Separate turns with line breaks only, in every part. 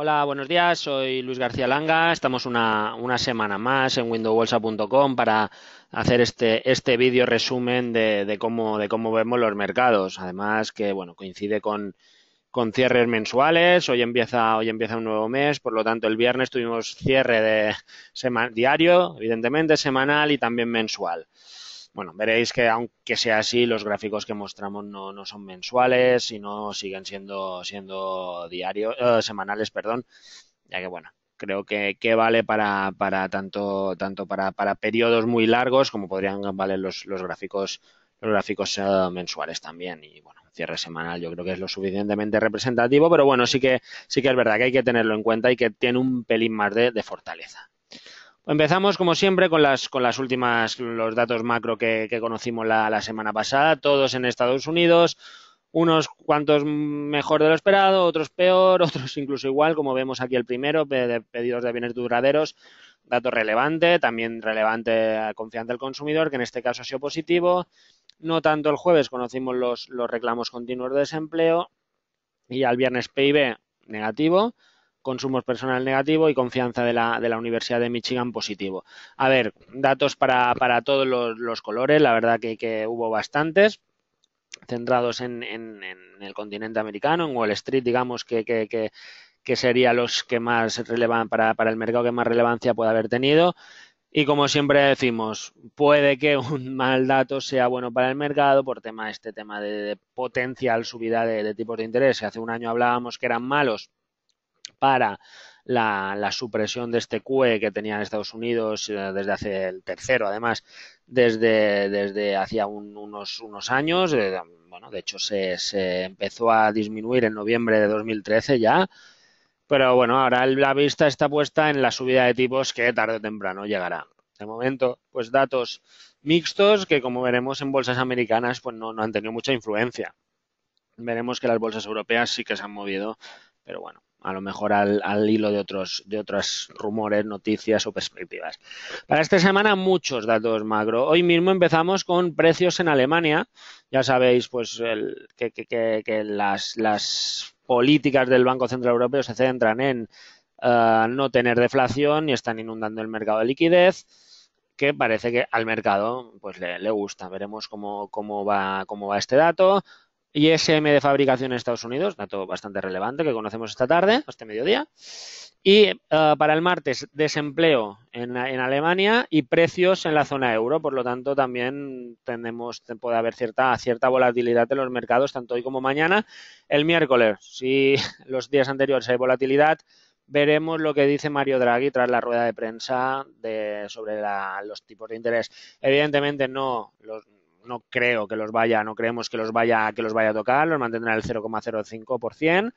Hola, buenos días. Soy Luis García Langa. Estamos una, una semana más en windowbolsa.com para hacer este, este, vídeo resumen de, de, cómo, de cómo vemos los mercados. Además que, bueno, coincide con, cierres mensuales. Hoy empieza, hoy empieza un nuevo mes. Por lo tanto, el viernes tuvimos cierre de diario, evidentemente, semanal y también mensual. Bueno, veréis que aunque sea así, los gráficos que mostramos no, son mensuales, sino siguen siendo, siendo diarios, eh, semanales, perdón, ya que bueno, creo que, que vale para, para tanto, tanto para, periodos muy largos como podrían valer los, los gráficos los gráficos eh, mensuales también y bueno cierre semanal yo creo que es lo suficientemente representativo pero bueno sí que sí que es verdad que hay que tenerlo en cuenta y que tiene un pelín más de, de fortaleza Empezamos, como siempre, con las, con últimas, los datos macro que, conocimos la, semana pasada, todos en Estados Unidos, unos cuantos mejor de lo esperado, otros peor, otros incluso igual, como vemos aquí el primero, de pedidos de bienes duraderos, dato relevante, también relevante a eh, confianza del consumidor, que en este caso ha sido positivo. No tanto el jueves conocimos los, los reclamos continuos de desempleo y al viernes PIB negativo consumos personal negativo y confianza de la, de la Universidad de Michigan positivo. A ver, datos para, para todos los, colores, la verdad que, que hubo bastantes centrados en, en, el continente americano, en Wall Street, digamos que, que, que, sería los que más relevan para, para el mercado que más relevancia puede haber tenido. Y como siempre decimos, puede que un mal dato sea bueno para el mercado por tema este tema de, potencial subida de, tipos de interés. hace un año hablábamos que eran malos, para la, supresión de este QE que tenía en Estados Unidos eh, desde hace el tercero, además, desde, desde hacía unos, unos años. Eh, bueno, de hecho, se, empezó a disminuir en noviembre de 2013 ya. Pero bueno, ahora la vista está puesta en la subida de tipos que tarde o temprano llegará. De momento, pues datos mixtos que como veremos en bolsas americanas pues no han tenido mucha influencia. Veremos que las bolsas europeas sí que se han movido, pero bueno, a lo mejor al, al, hilo de otros de otros rumores, noticias o perspectivas. Para esta semana muchos datos macro. Hoy mismo empezamos con precios en Alemania. Ya sabéis pues que, las, políticas del Banco Central Europeo se centran en eh, no tener deflación y están inundando el mercado de liquidez que parece que al mercado pues le, gusta. Veremos cómo, va, cómo va este dato. ISM de fabricación en Estados Unidos, dato bastante relevante que conocemos esta tarde, este mediodía. Y eh, para el martes, desempleo en, Alemania y precios en la zona euro. Por lo tanto, también tenemos, puede haber cierta, cierta volatilidad en los mercados, tanto hoy como mañana. El miércoles, si los días anteriores hay volatilidad, veremos lo que dice Mario Draghi tras la rueda de prensa de, sobre los tipos de interés. Evidentemente, no. Los, no creo que los vaya, no creemos que los vaya, que los vaya a tocar, los mantendrá el 0,05%,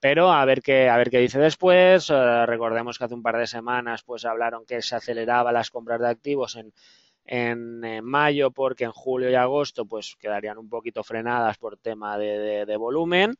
pero a ver qué, a ver qué dice después. Eh, recordemos que hace un par de semanas pues hablaron que se aceleraba las compras de activos en, en, eh, mayo porque en julio y agosto pues quedarían un poquito frenadas por tema de volumen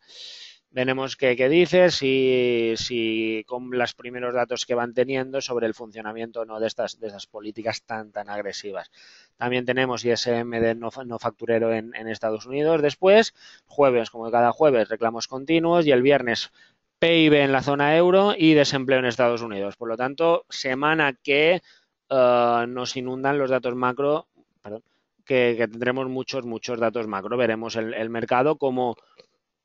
veremos qué, dice, si, con los primeros datos que van teniendo sobre el funcionamiento no de estas, de estas políticas tan, tan agresivas. También tenemos ISM de no, no facturero en, Estados Unidos. Después, jueves, como cada jueves, reclamos continuos y el viernes PIB en la zona euro y desempleo en Estados Unidos. Por lo tanto, semana que eh, nos inundan los datos macro, que, tendremos muchos, muchos datos macro. Veremos el mercado como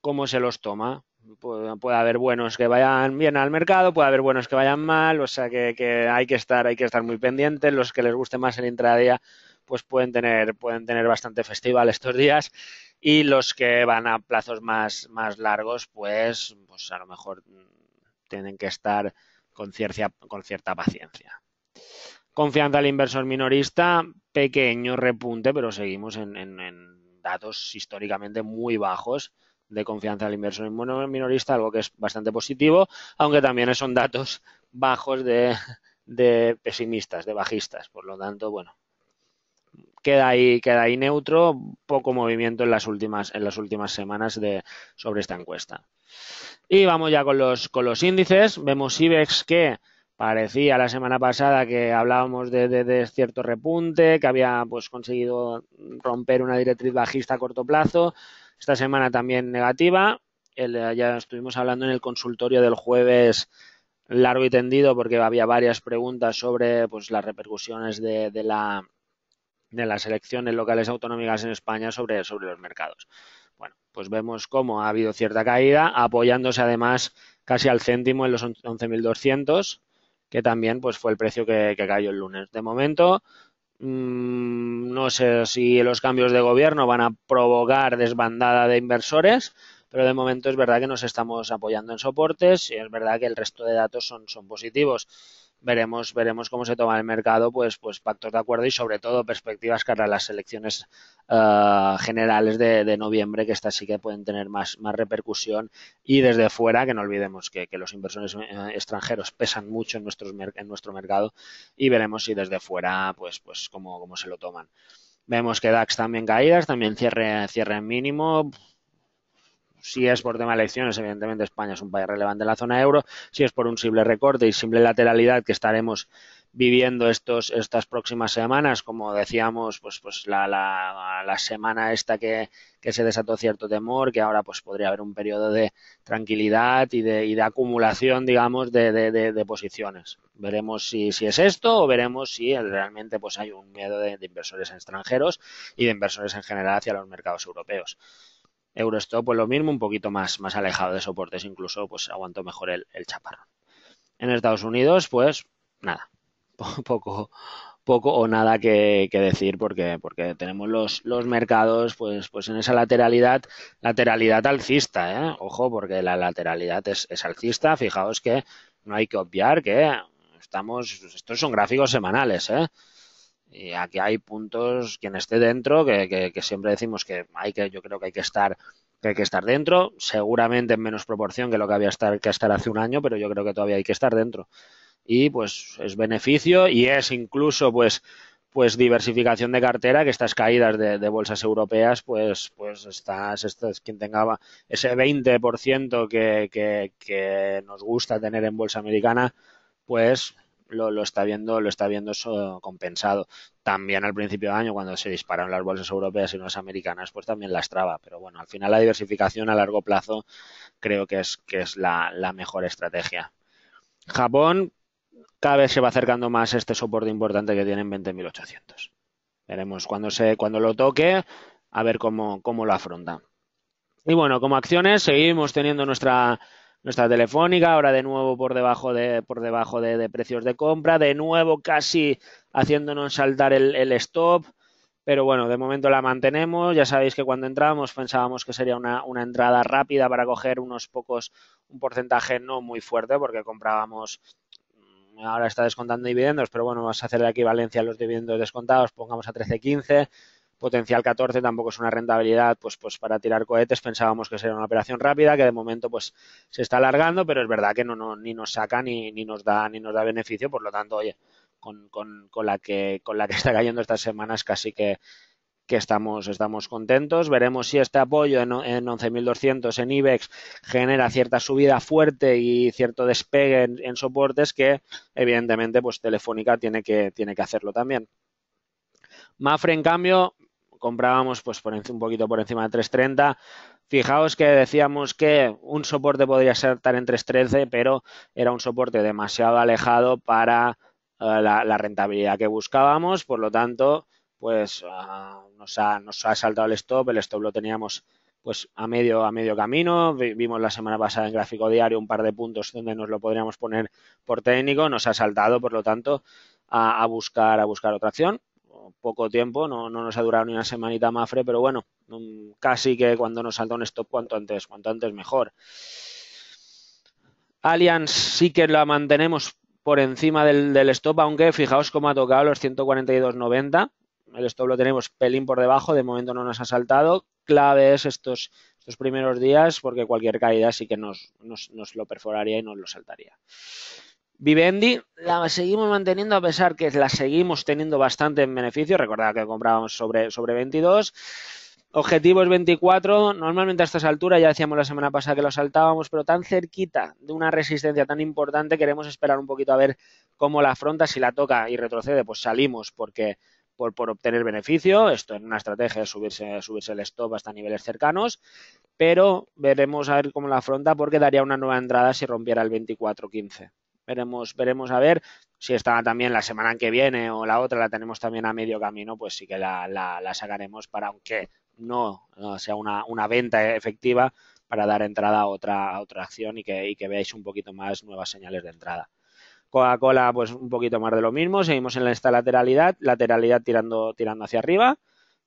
cómo se los toma. puede, haber buenos que vayan bien al mercado, puede haber buenos que vayan mal, o sea que, hay que estar, hay que estar muy pendientes. Los que les guste más el intradía, pues pueden tener, pueden tener bastante festival estos días. Y los que van a plazos más, más largos, pues, pues a lo mejor tienen que estar con cierta, con cierta paciencia. Confianza al inversor minorista, pequeño repunte, pero seguimos en datos históricamente muy bajos de confianza al inversor minorista, algo que es bastante positivo, aunque también son datos bajos de, de pesimistas, de bajistas. Por lo tanto, bueno, queda ahí, queda ahí neutro, poco movimiento en las últimas, en las últimas semanas de, sobre esta encuesta. Y vamos ya con los, con los índices. Vemos IBEX que parecía la semana pasada que hablábamos de, de, de, cierto repunte, que había pues conseguido romper una directriz bajista a corto plazo. Esta semana también negativa. Eh, ya estuvimos hablando en el consultorio del jueves largo y tendido porque había varias preguntas sobre pues, las repercusiones de, de, la, de las elecciones locales autonómicas en España sobre, los mercados. Bueno, pues vemos cómo ha habido cierta caída, apoyándose además casi al céntimo en los 11.200, que también pues, fue el precio que, que cayó el lunes. De momento, Mm, no sé si los cambios de gobierno van a provocar desbandada de inversores, pero de momento es verdad que nos estamos apoyando en soportes y es verdad que el resto de datos son, son positivos veremos, veremos cómo se toma el mercado, pues, pues pactos de acuerdo y sobre todo perspectivas cara a las elecciones ah, generales de, noviembre, que estas sí que pueden tener más, repercusión. Y desde fuera, que no olvidemos que, los inversores eh, extranjeros pesan mucho en, nuestros, en nuestro mercado y veremos si desde fuera, pues, pues cómo, se lo toman. Vemos que DAX también caídas, también cierre, cierre mínimo, si es por tema de elecciones, evidentemente España es un país relevante en la zona euro. Si es por un simple recorte y simple lateralidad que estaremos viviendo estos, estas próximas semanas, como decíamos, pues, pues la, la, semana esta que, se desató cierto temor, que ahora pues, podría haber un periodo de tranquilidad y de, acumulación, digamos, de, posiciones. Veremos si, es esto o veremos si realmente pues, hay un miedo de, inversores extranjeros y de inversores en general hacia los mercados europeos. Eurostop pues lo mismo, un poquito más, más alejado de soportes, incluso pues aguantó mejor el, el chaparrón. En Estados Unidos, pues nada, poco, poco o nada que, decir porque, porque tenemos los, los, mercados pues, pues en esa lateralidad, lateralidad alcista, ¿eh? ojo, porque la lateralidad es, es, alcista, fijaos que no hay que obviar que estamos, estos son gráficos semanales, ¿eh? Y eh, aquí hay puntos, quien esté dentro, que, siempre decimos que hay que, yo creo que hay que estar, que estar dentro, seguramente en menos proporción que lo que había que estar hace un año, pero yo creo que todavía hay que estar dentro. Y pues es beneficio y es incluso pues pues diversificación de cartera, que estas caídas de, bolsas europeas, pues, pues estas, quien tenga ese 20% que, que, que nos gusta tener en bolsa americana, pues lo, está viendo, lo está viendo compensado. También al principio de año, cuando se dispararon las bolsas europeas y no las americanas, pues también las traba. Pero bueno, al final la diversificación a largo plazo creo que es, que es la, mejor estrategia. Japón cada vez se va acercando más a este soporte importante que tienen 20.800. Veremos cuando, se, cuando lo toque, a ver cómo, cómo lo afronta. Y bueno, como acciones seguimos teniendo nuestra nuestra Telefónica, ahora de nuevo por debajo de, por debajo de, precios de compra, de nuevo casi haciéndonos saltar el, stop. Pero bueno, de momento la mantenemos. Ya sabéis que cuando entrábamos pensábamos que sería una, una entrada rápida para coger unos pocos, un porcentaje no muy fuerte, porque comprábamos ahora está descontando dividendos, pero bueno, vamos a hacer la equivalencia a los dividendos descontados, pongamos a 13.15, Potencial 14 tampoco es una rentabilidad pues, pues para tirar cohetes. Pensábamos que sería una operación rápida, que de momento pues se está alargando, pero es verdad que no, no ni nos saca ni, ni, nos da, ni nos da beneficio. Por lo tanto, oye, con, la, que, con la que está cayendo estas semanas casi que estamos, estamos contentos. Veremos si este apoyo en, 11.200 en IBEX genera cierta subida fuerte y cierto despegue en, soportes que, evidentemente, pues Telefónica tiene que, tiene que hacerlo también. Mafre, en cambio, comprábamos pues un poquito por encima de 330. Fijaos que decíamos que un soporte podría estar en 313, pero era un soporte demasiado alejado para eh, la, rentabilidad que buscábamos, por lo tanto, pues ah, nos, ha, saltado el stop, el stop lo teníamos pues a medio a medio camino. Vimos la semana pasada en gráfico diario un par de puntos donde nos lo podríamos poner por técnico, nos ha saltado, por lo tanto, a buscar a buscar otra acción poco tiempo, no, nos ha durado ni una semanita Mafre, pero bueno, mm, casi que cuando nos salta un stop cuanto antes, cuanto antes mejor. Allianz sí que la mantenemos por encima del, stop, aunque fijaos cómo ha tocado los 142.90. El stop lo tenemos pelín por debajo, de momento no nos ha saltado. Clave es estos, estos primeros días porque cualquier caída sí que nos lo perforaría y nos lo saltaría. Vivendi la seguimos manteniendo a pesar que la seguimos teniendo bastante en beneficio. Recordad que comprábamos sobre, sobre 22. es 24. Normalmente a estas alturas, ya decíamos la semana pasada que lo saltábamos, pero tan cerquita de una resistencia tan importante, queremos esperar un poquito a ver cómo la afronta. Si la toca y retrocede, pues salimos porque por, por, obtener beneficio. Esto en una estrategia de subirse, subirse el stop hasta niveles cercanos. Pero veremos a ver cómo la afronta porque daría una nueva entrada si rompiera el 24-15 veremos, veremos a ver. Si está también la semana que viene o la otra, la tenemos también a medio camino, pues sí que la, la, sacaremos para, aunque no, sea una, venta efectiva, para dar entrada a otra, a otra acción y que, y que veáis un poquito más nuevas señales de entrada. Coca-Cola, pues un poquito más de lo mismo. Seguimos en esta lateralidad, lateralidad tirando, tirando hacia arriba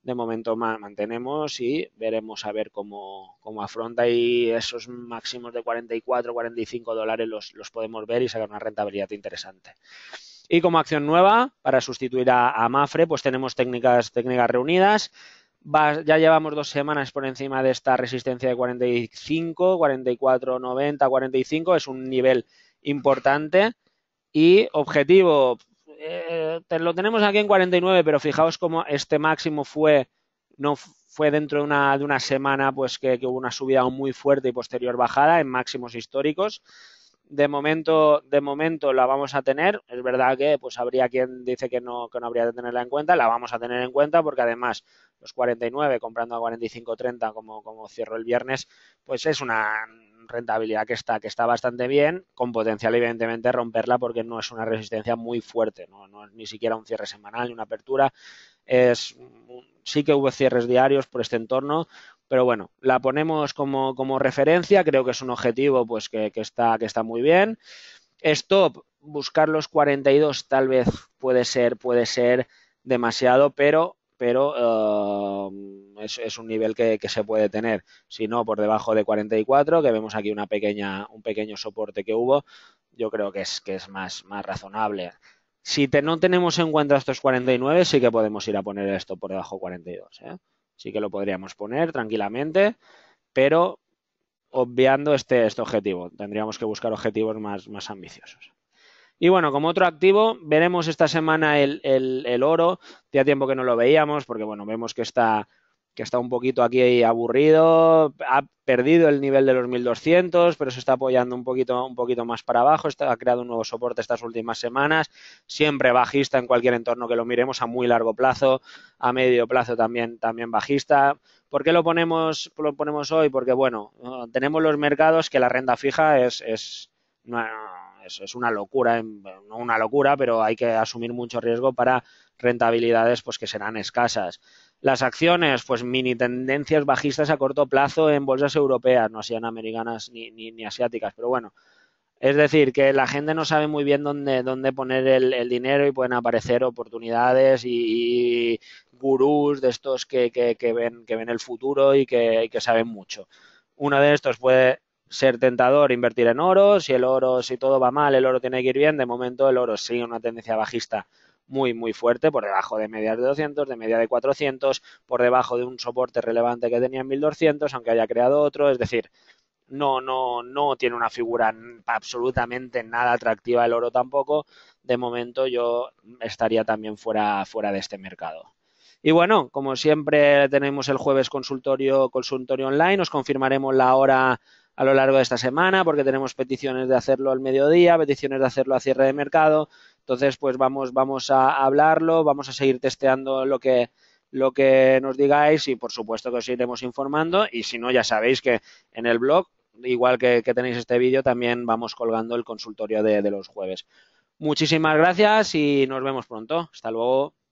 de momento mantenemos y veremos a ver cómo, afronta y esos máximos de 44, 45 dólares los, los podemos ver y sacar una rentabilidad interesante. Y como acción nueva, para sustituir a, Amafre, Mafre, pues tenemos técnicas, técnicas reunidas. ya llevamos dos semanas por encima de esta resistencia de 45, 44, 90, 45. Es un nivel importante. Y objetivo, eh, te lo tenemos aquí en 49, pero fijaos cómo este máximo fue, no fue dentro de una, de una semana pues que, hubo una subida muy fuerte y posterior bajada en máximos históricos. De momento, de momento la vamos a tener. Es verdad que pues habría quien dice que no, habría de tenerla en cuenta. La vamos a tener en cuenta porque además los 49 comprando a 45.30 como, como cierro el viernes, pues es una rentabilidad que está, que está bastante bien, con potencial evidentemente romperla porque no es una resistencia muy fuerte, no, es ni siquiera un cierre semanal ni una apertura, es sí que hubo cierres diarios por este entorno, pero bueno, la ponemos como, referencia, creo que es un objetivo pues que, está, que está muy bien. Stop, buscar los 42 tal vez puede ser, puede ser demasiado, pero pero eh, es, un nivel que, se puede tener. Si no, por debajo de 44, que vemos aquí un pequeño soporte que hubo, yo creo que es, más, razonable. Si no tenemos en cuenta estos 49, sí que podemos ir a poner esto por debajo de ¿eh? 42. Sí que lo podríamos poner tranquilamente, pero obviando este, este objetivo. Tendríamos que buscar objetivos más ambiciosos. Y bueno, como otro activo, veremos esta semana el, el, el oro. ya tiempo que no lo veíamos porque, bueno, vemos que está que está un poquito aquí aburrido, ha perdido el nivel de los 1200, pero se está apoyando un poquito, un poquito más para abajo, ha creado un nuevo soporte estas últimas semanas, siempre bajista en cualquier entorno que lo miremos, a muy largo plazo, a medio plazo también, también bajista. ¿Por qué lo ponemos, lo ponemos hoy? Porque, bueno, tenemos los mercados que la renta fija es... es no, es, una locura, no una locura, pero hay que asumir mucho riesgo para rentabilidades pues que serán escasas. Las acciones, pues mini tendencias bajistas a corto plazo en bolsas europeas, no sean americanas ni, asiáticas, pero bueno, es decir, que la gente no sabe muy bien dónde, poner el, dinero y pueden aparecer oportunidades y, gurús de estos que, ven, el futuro y que saben mucho. Uno de estos puede ser tentador invertir en oro. Si el oro, si todo va mal, el oro tiene que ir bien. De momento, el oro sigue una tendencia bajista muy, muy fuerte, por debajo de medias de 200, de media de 400, por debajo de un soporte relevante que tenía en 1200, aunque haya creado otro. Es decir, no, no, no tiene una figura absolutamente nada atractiva el oro tampoco. De momento, yo estaría también fuera, fuera de este mercado. Y bueno, como siempre tenemos el jueves consultorio, consultorio online, os confirmaremos la hora a lo largo de esta semana, porque tenemos peticiones de hacerlo al mediodía, peticiones de hacerlo a cierre de mercado. Entonces, pues vamos, a hablarlo, vamos a seguir testeando lo que, lo que nos digáis y por supuesto que os iremos informando y si no ya sabéis que en el blog, igual que, tenéis este vídeo, también vamos colgando el consultorio de los jueves. Muchísimas gracias y nos vemos pronto. Hasta luego.